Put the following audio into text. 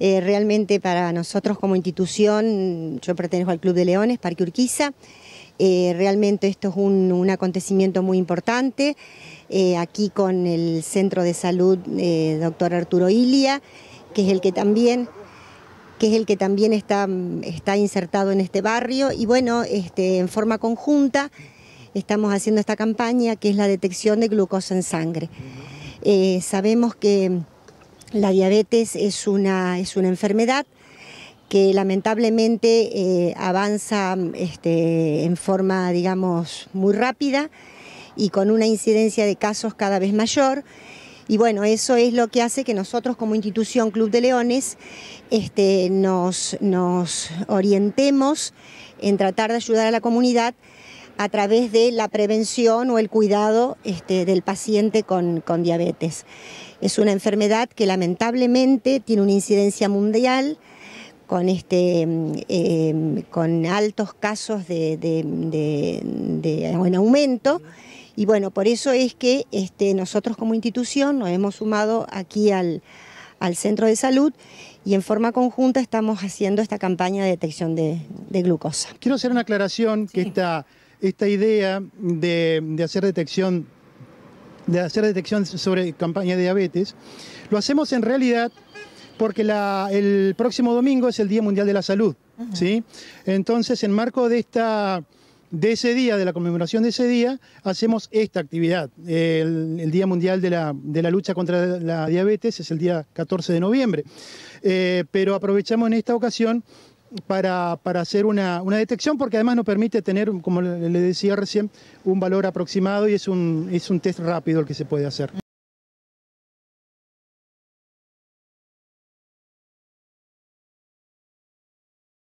Eh, realmente para nosotros como institución, yo pertenezco al Club de Leones, Parque Urquiza, eh, realmente esto es un, acontecimiento muy importante, eh, aquí con el Centro de Salud Doctor Arturo Ilia, que es el que también que es el que también está, está insertado en este barrio, y bueno, este, en forma conjunta estamos haciendo esta campaña que es la detección de glucosa en sangre. sabemos que la diabetes es una, es una enfermedad que lamentablemente eh, avanza este, en forma, digamos, muy rápida y con una incidencia de casos cada vez mayor. Y bueno, eso es lo que hace que nosotros como institución Club de Leones este, nos, nos orientemos en tratar de ayudar a la comunidad a través de la prevención o el cuidado este, del paciente con, diabetes. Es una enfermedad que lamentablemente tiene una incidencia mundial, con, este, em, con altos casos de, de, en aumento. Y bueno, por eso es que este, nosotros como institución nos hemos sumado aquí al, al, centro de salud y en forma conjunta estamos haciendo esta campaña de detección de, glucosa. Quiero hacer una aclaración que está esta idea de, hacer detección de hacer detección sobre campaña de diabetes, lo hacemos en realidad porque la, el próximo domingo es el Día Mundial de la Salud. ¿sí? Entonces, en marco de, esta, de ese día, de la conmemoración de ese día, hacemos esta actividad. El, Día Mundial de la, de la, Lucha contra la Diabetes es el día 14 de noviembre. Eh, pero aprovechamos en esta ocasión para, para hacer una, una, detección, porque además nos permite tener, como le decía recién, un valor aproximado y es un, es un test rápido el que se puede hacer.